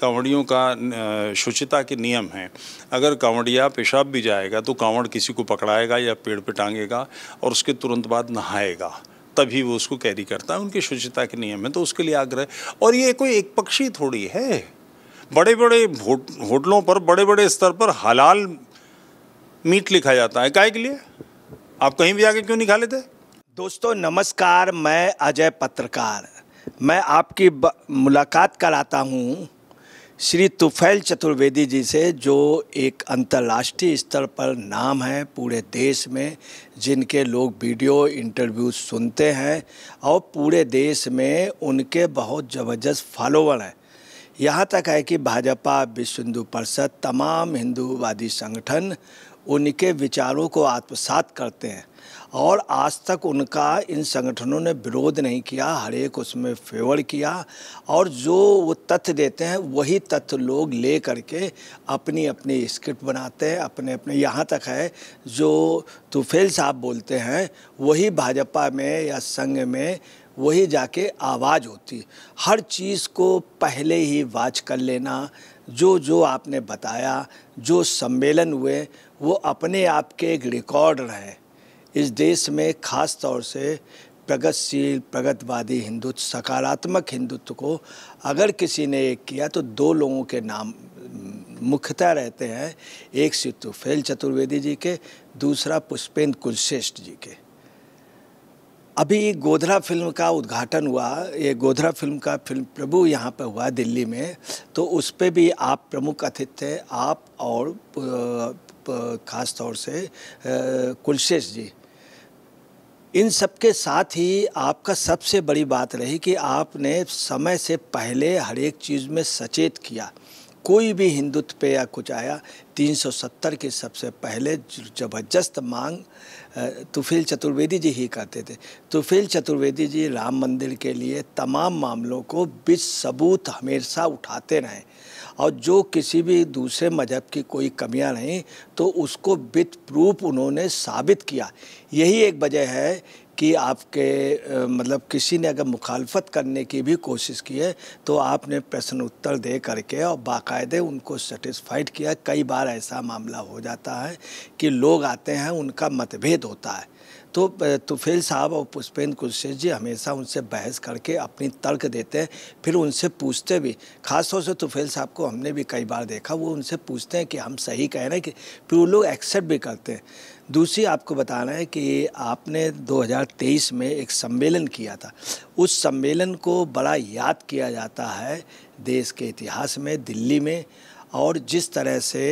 कांवड़ियों का शुचिता के नियम हैं अगर कांवड़िया पेशाब भी जाएगा तो कांवड़ किसी को पकड़ाएगा या पेड़ पे टांगेगा और उसके तुरंत बाद नहाएगा तभी वो उसको कैरी करता है उनकी शुचिता के नियम है तो उसके लिए आग्रह और ये कोई एक पक्षी थोड़ी है बड़े बड़े होटलों पर बड़े बड़े स्तर पर हलाल मीट लिखा जाता है काय के लिए आप कहीं भी आगे क्यों नहीं खा लेते दोस्तों नमस्कार मैं अजय पत्रकार मैं आपकी मुलाकात कराता हूँ श्री तुफैल चतुर्वेदी जी से जो एक अंतर्राष्ट्रीय स्तर पर नाम है पूरे देश में जिनके लोग वीडियो इंटरव्यू सुनते हैं और पूरे देश में उनके बहुत ज़बरदस्त फॉलोवर हैं यहाँ तक है कि भाजपा विश्व हिंदू परिषद तमाम हिंदूवादी संगठन उनके विचारों को आत्मसात करते हैं और आज तक उनका इन संगठनों ने विरोध नहीं किया हर एक उसमें फेवर किया और जो वो तथ्य देते हैं वही तथ्य लोग ले करके अपनी अपनी स्क्रिप्ट बनाते हैं अपने अपने यहाँ तक है जो तुफेल साहब बोलते हैं वही भाजपा में या संघ में वही जाके आवाज़ होती हर चीज़ को पहले ही वाच कर लेना जो जो आपने बताया जो सम्मेलन हुए वो अपने आप के एक रिकॉर्ड रहे इस देश में ख़ास तौर से प्रगतिशील प्रगतवादी हिंदुत्व सकारात्मक हिंदुत्व को अगर किसी ने एक किया तो दो लोगों के नाम मुख्यतः रहते हैं एक सितुफेल फेल चतुर्वेदी जी के दूसरा पुष्पेंद्र कुलश्रेष्ठ जी के अभी गोधरा फिल्म का उद्घाटन हुआ ये गोधरा फिल्म का फिल्म प्रभु यहाँ पर हुआ दिल्ली में तो उस पर भी आप प्रमुख अतिथि थे आप और ख़ास तौर से कुलशेष जी इन सब के साथ ही आपका सबसे बड़ी बात रही कि आपने समय से पहले हर एक चीज़ में सचेत किया कोई भी हिंदुत्व पे या कुछ आया 370 के सबसे पहले ज़बरदस्त मांग तुफिल चतुर्वेदी जी ही करते थे तुफिल चतुर्वेदी जी राम मंदिर के लिए तमाम मामलों को बिस सबूत हमेशा उठाते रहें और जो किसी भी दूसरे मजहब की कोई कमियां नहीं तो उसको बित प्रूफ उन्होंने साबित किया यही एक वजह है कि आपके मतलब किसी ने अगर मुखालफत करने की भी कोशिश की है तो आपने प्रश्न उत्तर दे करके और बाकायदे उनको सेटिस्फाइड किया कई बार ऐसा मामला हो जाता है कि लोग आते हैं उनका मतभेद होता है तो तुफेल तो साहब और पुष्पेंद्र कुलशेष जी हमेशा उनसे बहस करके अपनी तर्क देते हैं फिर उनसे पूछते भी खासतौर से तुफेल तो साहब को हमने भी कई बार देखा वो उनसे पूछते हैं कि हम सही कह रहे हैं कि फिर वो लोग एक्सेप्ट भी करते हैं दूसरी आपको बताना है कि आपने 2023 में एक सम्मेलन किया था उस सम्मेलन को बड़ा याद किया जाता है देश के इतिहास में दिल्ली में और जिस तरह से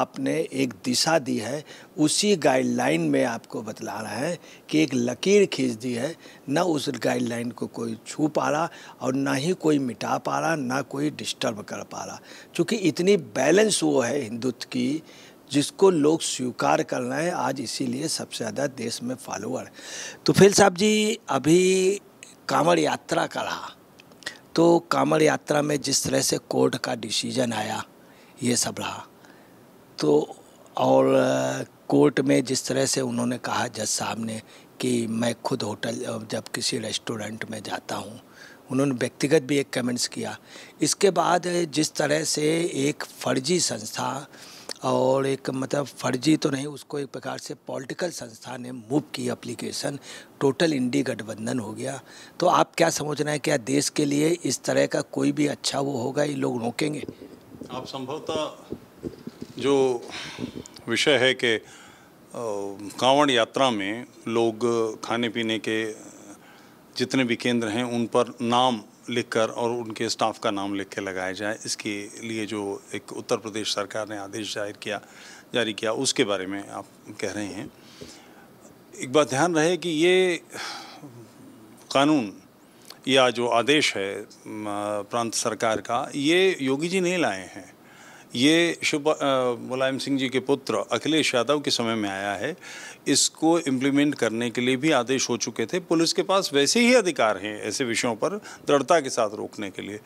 आपने एक दिशा दी है उसी गाइडलाइन में आपको बतला रहा है कि एक लकीर खींच दी है ना उस गाइडलाइन को कोई छू पा रहा और ना ही कोई मिटा पा रहा ना कोई डिस्टर्ब कर पा रहा क्योंकि इतनी बैलेंस वो है हिंदुत्व की जिसको लोग स्वीकार कर रहे हैं आज इसीलिए सबसे ज़्यादा देश में फॉलोअर तो फिर साहब जी अभी कांवड़ यात्रा का रहा तो कांवड़ यात्रा में जिस तरह से कोर्ट का डिसीजन आया ये सब रहा तो और कोर्ट में जिस तरह से उन्होंने कहा जज साहब ने कि मैं खुद होटल जब किसी रेस्टोरेंट में जाता हूँ उन्होंने व्यक्तिगत भी एक कमेंट्स किया इसके बाद जिस तरह से एक फर्जी संस्था और एक मतलब फर्जी तो नहीं उसको एक प्रकार से पॉलिटिकल संस्था ने मूव की एप्लीकेशन टोटल इंडी गठबंधन हो गया तो आप क्या समझ रहे हैं क्या देश के लिए इस तरह का कोई भी अच्छा वो होगा ये लोग रोकेंगे आप संभवतः जो विषय है कि कांवड़ यात्रा में लोग खाने पीने के जितने भी केंद्र हैं उन पर नाम लिखकर और उनके स्टाफ का नाम लिख के लगाया जाए इसके लिए जो एक उत्तर प्रदेश सरकार ने आदेश जाहिर किया जारी किया उसके बारे में आप कह रहे हैं एक बात ध्यान रहे कि ये कानून या जो आदेश है प्रांत सरकार का ये योगी जी नहीं लाए हैं ये शुभ मुलायम सिंह जी के पुत्र अखिलेश यादव के समय में आया है इसको इम्प्लीमेंट करने के लिए भी आदेश हो चुके थे पुलिस के पास वैसे ही अधिकार हैं ऐसे विषयों पर दृढ़ता के साथ रोकने के लिए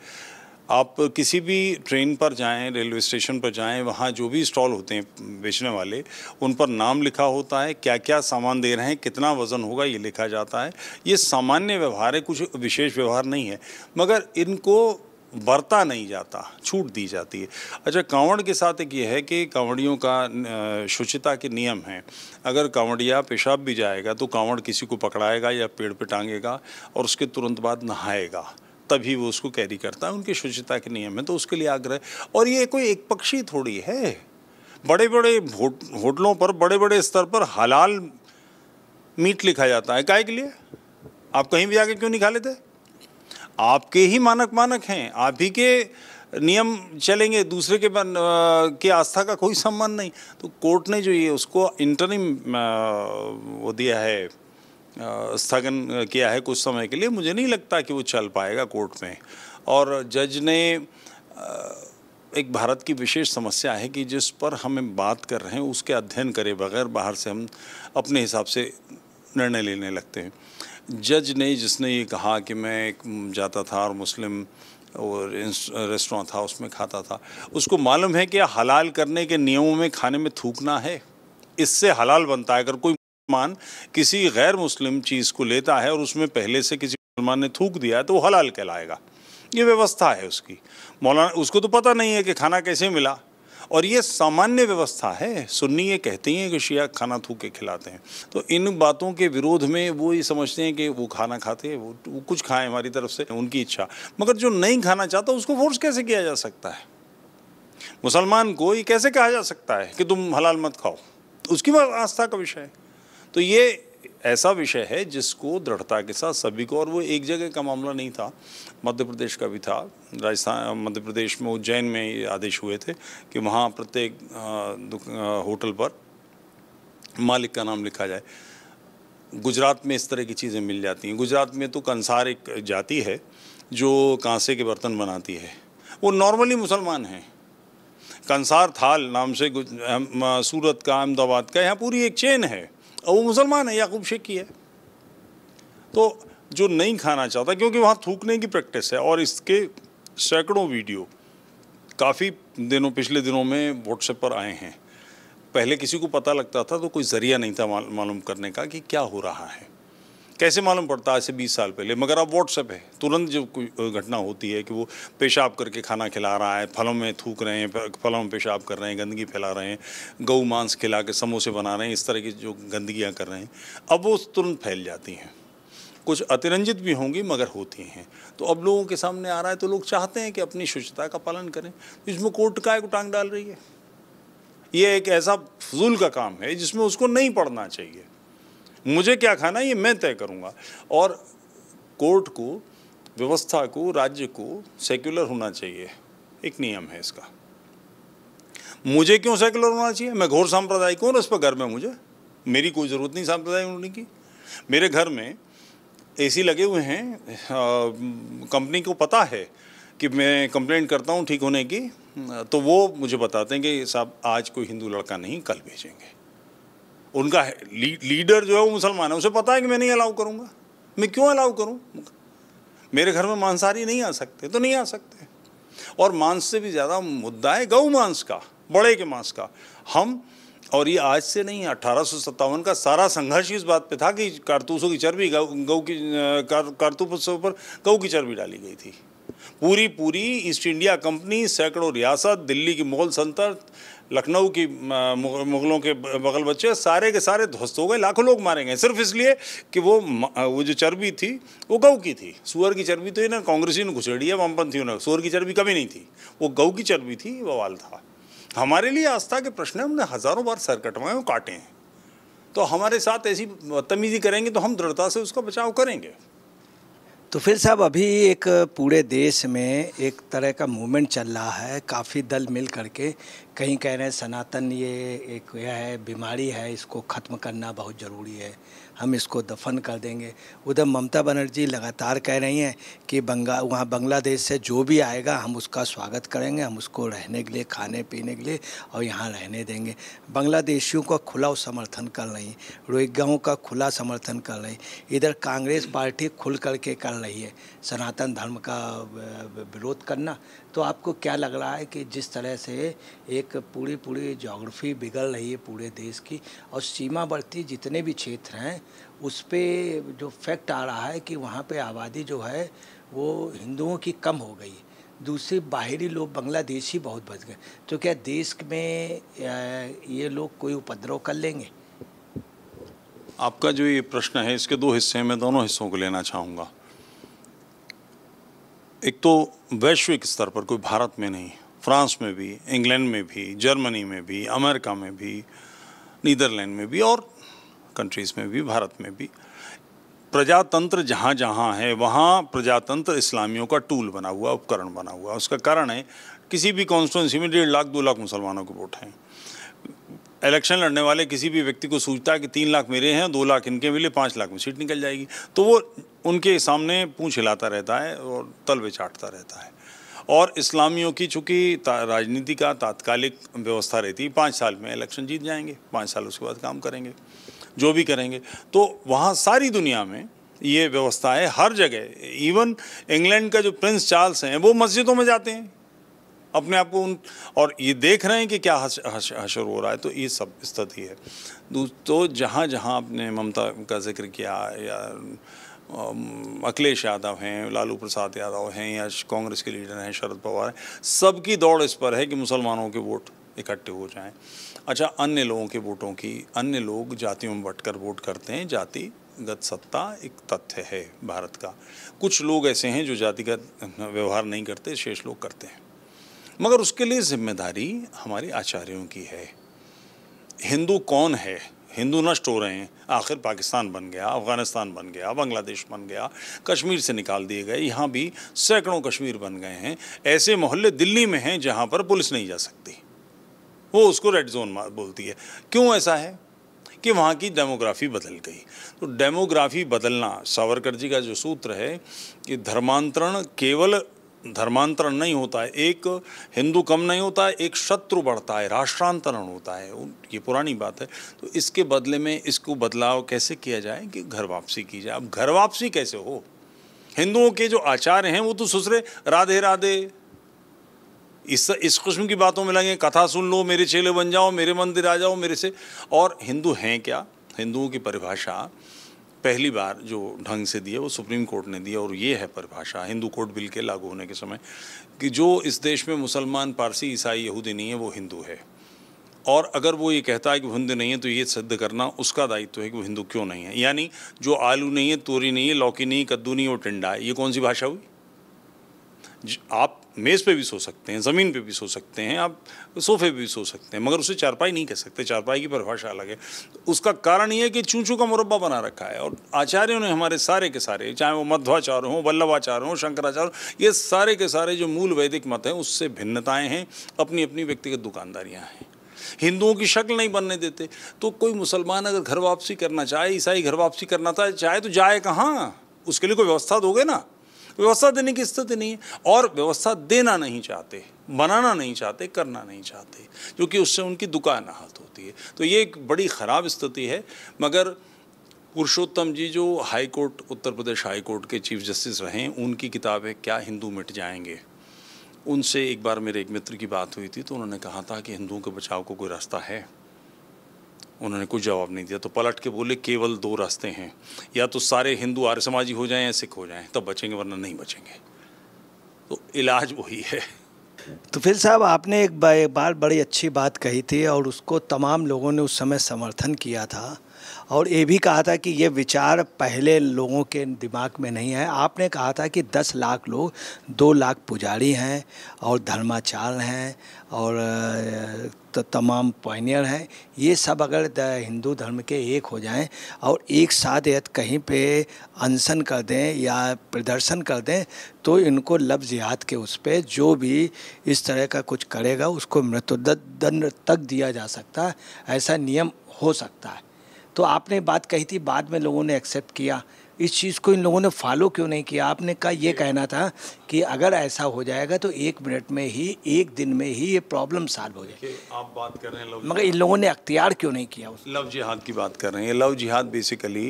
आप किसी भी ट्रेन पर जाएं रेलवे स्टेशन पर जाएं वहाँ जो भी स्टॉल होते हैं बेचने वाले उन पर नाम लिखा होता है क्या क्या सामान दे रहे हैं कितना वज़न होगा ये लिखा जाता है ये सामान्य व्यवहार है कुछ विशेष व्यवहार नहीं है मगर इनको बरता नहीं जाता छूट दी जाती है अच्छा कांवड़ के साथ एक ये है कि कांवड़ियों का शुचिता के नियम हैं अगर कांवड़िया पेशाब भी जाएगा तो कांवड़ किसी को पकड़ाएगा या पेड़ पे टांगेगा और उसके तुरंत बाद नहाएगा तभी वो उसको कैरी करता है उनकी शुचिता के नियम है तो उसके लिए आग्रह और ये कोई एक पक्षी थोड़ी है बड़े बड़े होटलों पर बड़े बड़े स्तर पर हलाल मीट लिखा जाता है काय के लिए आप कहीं भी जाके क्यों नहीं खा लेते आपके ही मानक मानक हैं आप ही के नियम चलेंगे दूसरे के बन, के आस्था का कोई सम्मान नहीं तो कोर्ट ने जो ये उसको इंटरनिम वो दिया है स्थगन किया है कुछ समय के लिए मुझे नहीं लगता कि वो चल पाएगा कोर्ट में और जज ने एक भारत की विशेष समस्या है कि जिस पर हमें बात कर रहे हैं उसके अध्ययन करे बगैर बाहर से हम अपने हिसाब से निर्णय लेने लगते हैं जज ने जिसने ये कहा कि मैं एक जाता था और मुस्लिम और रेस्टोरेंट था उसमें खाता था उसको मालूम है कि हलाल करने के नियमों में खाने में थूकना है इससे हलाल बनता है अगर कोई मुसलमान किसी गैर मुस्लिम चीज़ को लेता है और उसमें पहले से किसी मुसलमान ने थूक दिया है तो वो हलाल कहलाएगा ये व्यवस्था है उसकी मौलाना उसको तो पता नहीं है कि खाना कैसे मिला और ये सामान्य व्यवस्था है सुन्नी ये कहते हैं कि शिया खाना थूक के खिलाते हैं तो इन बातों के विरोध में वो ये समझते हैं कि वो खाना खाते हैं वो, वो कुछ खाएं हमारी तरफ से उनकी इच्छा मगर जो नहीं खाना चाहता उसको फोर्स कैसे किया जा सकता है मुसलमान को ये कैसे कहा जा सकता है कि तुम हलाल मत खाओ उसकी आस्था का विषय है तो ये ऐसा विषय है जिसको दृढ़ता के साथ सभी को और वो एक जगह का मामला नहीं था मध्य प्रदेश का भी था राजस्थान मध्य प्रदेश में उज्जैन में ये आदेश हुए थे कि वहाँ प्रत्येक होटल पर मालिक का नाम लिखा जाए गुजरात में इस तरह की चीज़ें मिल जाती हैं गुजरात में तो कंसार एक जाति है जो कांसे के बर्तन बनाती है वो नॉर्मली मुसलमान हैं कंसार थाल नाम से सूरत का अहमदाबाद का यहाँ पूरी एक चेन है वो मुसलमान है याकूब शेख की है तो जो नहीं खाना चाहता क्योंकि वहाँ थूकने की प्रैक्टिस है और इसके सैकड़ों वीडियो काफ़ी दिनों पिछले दिनों में व्हाट्सएप पर आए हैं पहले किसी को पता लगता था तो कोई ज़रिया नहीं था मालूम करने का कि क्या हो रहा है कैसे मालूम पड़ता आज से 20 साल पहले मगर अब व्हाट्सएप है तुरंत जब कोई घटना होती है कि वो पेशाब करके खाना खिला रहा है फलों में थूक रहे हैं फलों में पेशाब कर रहे हैं गंदगी फैला रहे हैं गौ मांस खिला के समोसे बना रहे हैं इस तरह की जो गंदगियाँ कर रहे हैं अब वो तुरंत फैल जाती हैं कुछ अतिरंजित भी होंगी मगर होती हैं तो अब लोगों के सामने आ रहा है तो लोग चाहते हैं कि अपनी शुचिता का पालन करें इसमें कोर्ट काय एक टांग डाल रही है ये एक ऐसा फजूल का काम है जिसमें उसको नहीं पढ़ना चाहिए मुझे क्या खाना ये मैं तय करूँगा और कोर्ट को व्यवस्था को राज्य को सेक्युलर होना चाहिए एक नियम है इसका मुझे क्यों सेक्युलर होना चाहिए मैं घोर सांप्रदायिक हूँ उस पर घर में मुझे मेरी कोई ज़रूरत नहीं सांप्रदायिक होने की मेरे घर में एसी लगे हुए हैं कंपनी को पता है कि मैं कंप्लेंट करता हूँ ठीक होने की तो वो मुझे बताते हैं कि साहब आज कोई हिंदू लड़का नहीं कल भेजेंगे उनका ली, लीडर जो है वो मुसलमान है उसे पता है कि मैं नहीं अलाउ करूँगा मैं क्यों अलाउ करूँ मेरे घर में मांसाहारी नहीं आ सकते तो नहीं आ सकते और मांस से भी ज़्यादा मुद्दा है गऊ मांस का बड़े के मांस का हम और ये आज से नहीं अठारह का सारा संघर्ष इस बात पे था कि कारतूसों की चर्बी गऊ की कारतूसों पर गऊ की चर्बी डाली गई थी पूरी पूरी ईस्ट इंडिया कंपनी सैकड़ों रियासत दिल्ली की मुगल संतर लखनऊ की मुगलों के बगल बच्चे सारे के सारे ध्वस्त हो गए लाखों लोग मारे गए सिर्फ इसलिए कि वो वो जो चर्बी थी वो गऊ की थी सुअर की चर्बी तो ही ना कांग्रेसी ने घुसेड़ी है वामपंथियों ने सुअर की चर्बी कभी नहीं थी वो गऊ की चर्बी थी बवाल था हमारे लिए आस्था के प्रश्न है हमने हज़ारों बार सर कटवाए और काटे हैं तो हमारे साथ ऐसी बदतमीजी करेंगे तो हम दृढ़ता से उसका बचाव करेंगे तो फिर साहब अभी एक पूरे देश में एक तरह का मूवमेंट चल रहा है काफ़ी दल मिल करके कहीं कह रहे हैं सनातन ये एक यह है बीमारी है इसको ख़त्म करना बहुत ज़रूरी है हम इसको दफन कर देंगे उधर ममता बनर्जी लगातार कह रही हैं कि बंगा वहाँ बांग्लादेश से जो भी आएगा हम उसका स्वागत करेंगे हम उसको रहने के लिए खाने पीने के लिए और यहाँ रहने देंगे बांग्लादेशियों का खुला समर्थन कर रही रोहिंग्याओं का खुला समर्थन कर रही इधर कांग्रेस पार्टी खुल करके कर रही है सनातन धर्म का विरोध करना तो आपको क्या लग रहा है कि जिस तरह से एक पूरी पूरी जोग्राफी बिगड़ रही है पूरे देश की और सीमावर्ती जितने भी क्षेत्र हैं उस पर जो फैक्ट आ रहा है कि वहाँ पे आबादी जो है वो हिंदुओं की कम हो गई दूसरे बाहरी लोग बांग्लादेशी बहुत बच गए तो क्या देश में ये लोग कोई उपद्रव कर लेंगे आपका जो ये प्रश्न है इसके दो हिस्से हैं मैं दोनों हिस्सों को लेना चाहूँगा एक तो वैश्विक स्तर पर कोई भारत में नहीं फ्रांस में भी इंग्लैंड में भी जर्मनी में भी अमेरिका में भी नीदरलैंड में भी और कंट्रीज़ में भी भारत में भी प्रजातंत्र जहाँ जहाँ है वहाँ प्रजातंत्र इस्लामियों का टूल बना हुआ उपकरण बना हुआ उसका कारण है किसी भी कॉन्स्टिट्यूंसी में डेढ़ लाख दो लाख मुसलमानों के वोट हैं इलेक्शन लड़ने वाले किसी भी व्यक्ति को सोचता है कि तीन लाख मेरे हैं दो लाख इनके मिले पाँच लाख में सीट निकल जाएगी तो वो उनके सामने पूछ हिलाता रहता है और तलवे चाटता रहता है और इस्लामियों की चूँकि राजनीति का तात्कालिक व्यवस्था रहती है पाँच साल में इलेक्शन जीत जाएंगे पाँच साल उसके बाद काम करेंगे जो भी करेंगे तो वहाँ सारी दुनिया में ये व्यवस्था है हर जगह इवन इंग्लैंड का जो प्रिंस चार्ल्स हैं वो मस्जिदों में जाते हैं अपने आप को उन और ये देख रहे हैं कि क्या हश, हश, हशर हो रहा है तो ये सब स्थिति है तो जहाँ जहाँ आपने ममता का जिक्र किया या अखिलेश यादव हैं लालू प्रसाद यादव हैं या कांग्रेस के लीडर हैं शरद पवार हैं सबकी दौड़ इस पर है कि मुसलमानों के वोट इकट्ठे हो जाएं अच्छा अन्य लोगों के वोटों की अन्य लोग जातियों में बटकर वोट करते हैं जाति गत सत्ता एक तथ्य है भारत का कुछ लोग ऐसे हैं जो जातिगत व्यवहार नहीं करते शेष लोग करते हैं मगर उसके लिए जिम्मेदारी हमारे आचार्यों की है हिंदू कौन है हिंदू नष्ट हो रहे हैं आखिर पाकिस्तान बन गया अफ़गानिस्तान बन गया बांग्लादेश बन गया कश्मीर से निकाल दिए गए यहाँ भी सैकड़ों कश्मीर बन गए हैं ऐसे मोहल्ले दिल्ली में हैं जहाँ पर पुलिस नहीं जा सकती वो उसको रेड जोन बोलती है क्यों ऐसा है कि वहाँ की डेमोग्राफी बदल गई तो डेमोग्राफी बदलना सावरकर जी का जो सूत्र है कि धर्मांतरण केवल धर्मांतरण नहीं होता है एक हिंदू कम नहीं होता है एक शत्रु बढ़ता है राष्ट्रांतरण होता है ये पुरानी बात है तो इसके बदले में इसको बदलाव कैसे किया जाए कि घर वापसी की जाए अब घर वापसी कैसे हो हिंदुओं के जो आचार्य हैं वो तो सुसरे राधे राधे इस इस किस्म की बातों में लगे कथा सुन लो मेरे चेले बन जाओ मेरे मंदिर आ जाओ मेरे से और हिंदू हैं क्या हिंदुओं की परिभाषा पहली बार जो ढंग से दी है वो सुप्रीम कोर्ट ने दी और ये है परिभाषा हिंदू कोर्ट बिल के लागू होने के समय कि जो इस देश में मुसलमान पारसी ईसाई यहूदी नहीं है वो हिंदू है और अगर वो ये कहता है कि वो हिंदू नहीं है तो ये सिद्ध करना उसका दायित्व तो है कि वो हिंदू क्यों नहीं है यानी जो आलू नहीं है तोरी नहीं है लौकी नहीं कद्दू नहीं और टिंडा है ये कौन सी भाषा हुई आप मेज़ पे भी सो सकते हैं ज़मीन पे भी सो सकते हैं आप सोफे पे भी सो सकते हैं मगर उसे चारपाई नहीं कह सकते चारपाई की परिभाषा अलग है उसका कारण ये है कि चूचू का मुरब्बा बना रखा है और आचार्यों ने हमारे सारे के सारे चाहे वो मध्वाचार्य हों वल्लभाचार्य हों शंकराचार्य ये सारे के सारे जो मूल वैदिक मत हैं उससे भिन्नताएँ हैं अपनी अपनी व्यक्तिगत दुकानदारियाँ हैं हिंदुओं की शक्ल नहीं बनने देते तो कोई मुसलमान अगर घर वापसी करना चाहे ईसाई घर वापसी करना चाहे तो जाए कहाँ उसके लिए कोई व्यवस्था दोगे ना व्यवस्था देने की स्थिति नहीं है और व्यवस्था देना नहीं चाहते बनाना नहीं चाहते करना नहीं चाहते क्योंकि उससे उनकी दुकान आहत होती है तो ये एक बड़ी ख़राब स्थिति है मगर पुरुषोत्तम जी जो high court Uttar Pradesh high court के चीफ जस्टिस रहे उनकी किताब है क्या हिंदू मिट जाएंगे उनसे एक बार मेरे एक मित्र की बात हुई थी तो उन्होंने कहा था कि हिंदुओं के बचाव को कोई रास्ता है उन्होंने कुछ जवाब नहीं दिया तो पलट के बोले केवल दो रास्ते हैं या तो सारे हिंदू आर्य समाजी हो जाएं या सिख हो जाएं तब बचेंगे वरना नहीं बचेंगे तो इलाज वही है तो फिर साहब आपने एक बार बड़ी अच्छी बात कही थी और उसको तमाम लोगों ने उस समय समर्थन किया था और ये भी कहा था कि ये विचार पहले लोगों के दिमाग में नहीं है आपने कहा था कि दस लाख लोग दो लाख पुजारी हैं और धर्माचार्य हैं और तमाम पॉइनियर हैं ये सब अगर हिंदू धर्म के एक हो जाएं और एक साथ यदि कहीं पे अनशन कर दें या प्रदर्शन कर दें तो इनको लफ्ज याद के उस पर जो भी इस तरह का कुछ करेगा उसको मृत्युदंड तक दिया जा सकता है ऐसा नियम हो सकता है तो आपने बात कही थी बाद में लोगों ने एक्सेप्ट किया इस चीज़ को इन लोगों ने फॉलो क्यों नहीं किया आपने कहा ये कहना था कि अगर ऐसा हो जाएगा तो एक मिनट में ही एक दिन में ही ये प्रॉब्लम सॉल्व हो जाएगी आप बात कर रहे हैं मगर इन लोगों ने अख्तियार क्यों नहीं किया लव जिहाद की बात कर रहे हैं लव जिहाद बेसिकली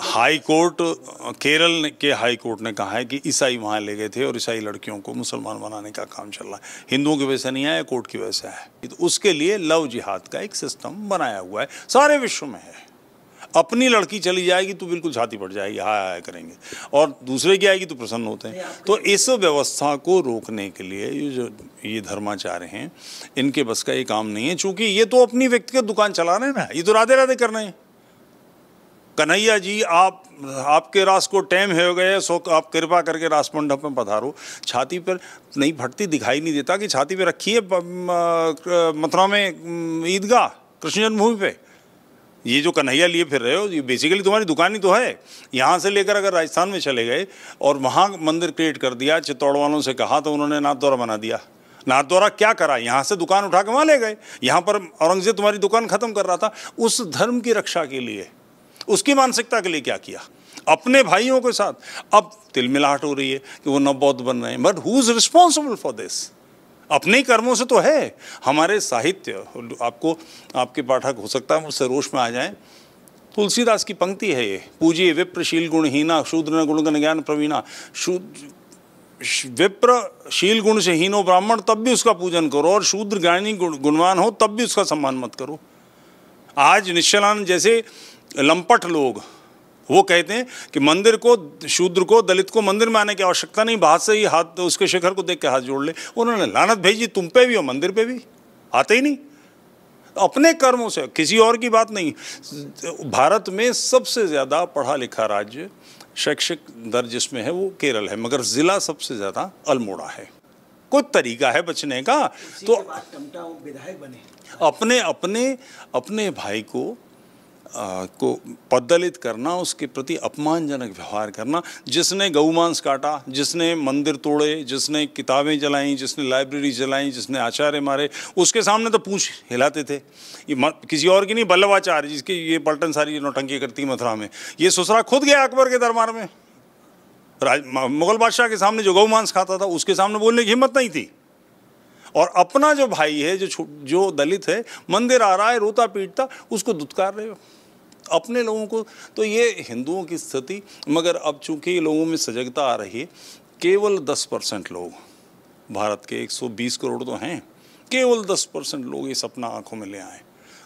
हाई कोर्ट केरल के हाई कोर्ट ने कहा है कि ईसाई वहाँ ले गए थे और ईसाई लड़कियों को मुसलमान बनाने का काम चल रहा है हिंदुओं की वजह से नहीं आया कोर्ट की वजह से है तो उसके लिए लव जिहाद का एक सिस्टम बनाया हुआ है सारे विश्व में है अपनी लड़की चली जाएगी तो बिल्कुल छाती पड़ जाएगी हाय हाय करेंगे और दूसरे की आएगी तो प्रसन्न होते हैं तो इस व्यवस्था को रोकने के लिए ये जो ये धर्माचार्य हैं इनके बस का ये काम नहीं है चूँकि ये तो अपनी व्यक्तिगत दुकान चला रहे हैं ना ये तो राधे राधे कर रहे हैं कन्हैया जी आप आपके रास को टैम हो गए सो आप कृपा करके रास मंडप में पधारो छाती पर नहीं फटती दिखाई नहीं देता कि छाती पर रखी है मथुरा में ईदगाह कृष्ण जन्मभूमि पे ये जो कन्हैया लिए फिर रहे हो ये बेसिकली तुम्हारी दुकान ही तो है यहाँ से लेकर अगर राजस्थान में चले गए और वहाँ मंदिर क्रिएट कर दिया चित्तौड़ वालों से कहा तो उन्होंने नाथद्वारा बना दिया नाथद्वारा क्या करा यहाँ से दुकान उठा के वहाँ ले गए यहाँ पर औरंगजेब तुम्हारी दुकान ख़त्म कर रहा था उस धर्म की रक्षा के लिए उसकी मानसिकता के लिए क्या किया अपने भाइयों के साथ अब तिलमिलाहट हो रही है कि वो नव बौद्ध बन रहे हैं but who is responsible for this अपने कर्मों से तो है हमारे साहित्य आपको आपके पाठक हो सकता है मुझसे रोष में आ जाए तुलसीदास की पंक्ति है ये पूजी विप्रशील गुणहीना शूद्र गुण गण ज्ञान प्रवीणा विप्र शील गुण से हीनो ब्राह्मण तब भी उसका पूजन करो और शूद्र ज्ञानी गुणवान हो तब भी उसका सम्मान मत करो आज निश्चलानंद जैसे लंपट लोग वो कहते हैं कि मंदिर को शूद्र को दलित को मंदिर में आने की आवश्यकता नहीं बाहर से ही हाथ उसके शिखर को देख के हाथ जोड़ ले उन्होंने लानत भेजी तुम पे भी और मंदिर पे भी आते ही नहीं अपने कर्मों से किसी और की बात नहीं भारत में सबसे ज़्यादा पढ़ा लिखा राज्य शैक्षिक दर जिसमें है वो केरल है मगर ज़िला सबसे ज़्यादा अल्मोड़ा है कोई तरीका है बचने का तो विधायक बने अपने अपने अपने भाई को को पदलित करना उसके प्रति अपमानजनक व्यवहार करना जिसने गऊमांस काटा जिसने मंदिर तोड़े जिसने किताबें जलाईं जिसने लाइब्रेरी जलाईं जिसने आचार्य मारे उसके सामने तो पूछ हिलाते थे ये किसी और की नहीं बल्लवाचार्य जिसके ये पलटन सारी नौटंकी करती मथुरा में ये ससुरा खुद गया अकबर के दरबार में राज मुगल बादशाह के सामने जो गौमांस खाता था उसके सामने बोलने की हिम्मत नहीं थी और अपना जो भाई है जो जो दलित है मंदिर आ रहा है रोता पीटता उसको दुत्कार रहे हो अपने लोगों को तो ये हिंदुओं की स्थिति मगर अब चूंकि लोगों में सजगता आ रही है केवल दस परसेंट लोग भारत के 120 करोड़ तो हैं केवल 10 परसेंट लोग ये सपना आंखों में ले आए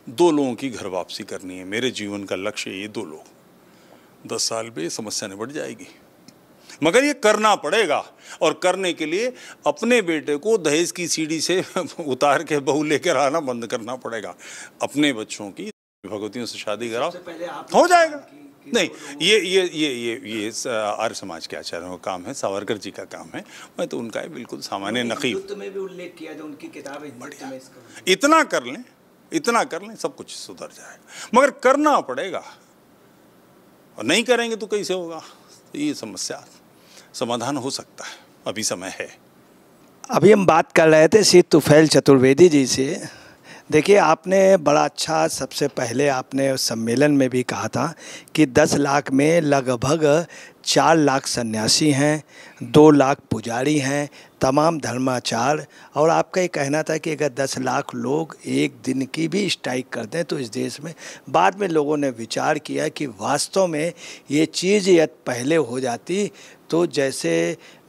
दो लोगों की घर वापसी करनी है मेरे जीवन का लक्ष्य ये दो लोग दस साल में समस्या निपट जाएगी मगर ये करना पड़ेगा और करने के लिए अपने बेटे को दहेज की सीढ़ी से उतार के बहू लेकर आना बंद करना पड़ेगा अपने बच्चों की भगवतियों से शादी कराओ हो जाएगा नहीं ये ये ये ये ये आर्य समाज के आचार्यों का काम है सावरकर जी का काम है मैं तो उनका है बिल्कुल सामान्य नकीब में भी उल्लेख किया जो उनकी किताब है इतना कर लें इतना कर लें सब कुछ सुधर जाएगा मगर करना पड़ेगा और नहीं करेंगे तो कैसे होगा तो ये समस्या समाधान हो सकता है अभी समय है अभी हम बात कर रहे थे श्री तुफैल चतुर्वेदी जी से देखिए आपने बड़ा अच्छा सबसे पहले आपने सम्मेलन में भी कहा था कि दस लाख में लगभग चार लाख सन्यासी हैं दो लाख पुजारी हैं तमाम धर्माचार और आपका ये कहना था कि अगर दस लाख लोग एक दिन की भी स्ट्राइक कर दें तो इस देश में बाद में लोगों ने विचार किया कि वास्तव में ये चीज़ यद पहले हो जाती तो जैसे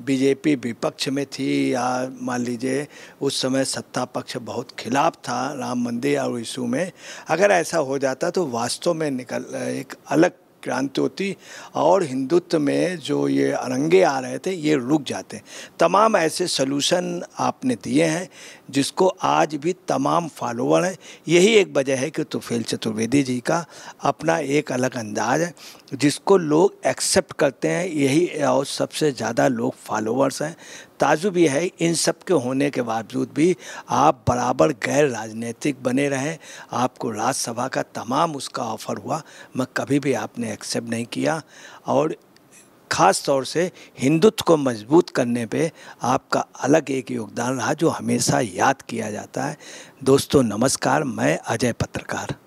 बीजेपी विपक्ष में थी या मान लीजिए उस समय सत्ता पक्ष बहुत खिलाफ था राम मंदिर और इशू में अगर ऐसा हो जाता तो वास्तव में निकल एक अलग क्रांति होती और हिंदुत्व में जो ये अरंगे आ रहे थे ये रुक जाते तमाम ऐसे सलूशन आपने दिए हैं जिसको आज भी तमाम फॉलोअर हैं यही एक वजह है कि तुफेल चतुर्वेदी जी का अपना एक अलग अंदाज है जिसको लोग एक्सेप्ट करते हैं यही और सबसे ज़्यादा लोग फॉलोअर्स हैं ताजुब यह है इन सब के होने के बावजूद भी आप बराबर गैर राजनीतिक बने रहें आपको राज्यसभा का तमाम उसका ऑफर हुआ मैं कभी भी आपने एक्सेप्ट नहीं किया और ख़ास तौर से हिंदुत्व को मजबूत करने पे आपका अलग एक योगदान रहा जो हमेशा याद किया जाता है दोस्तों नमस्कार मैं अजय पत्रकार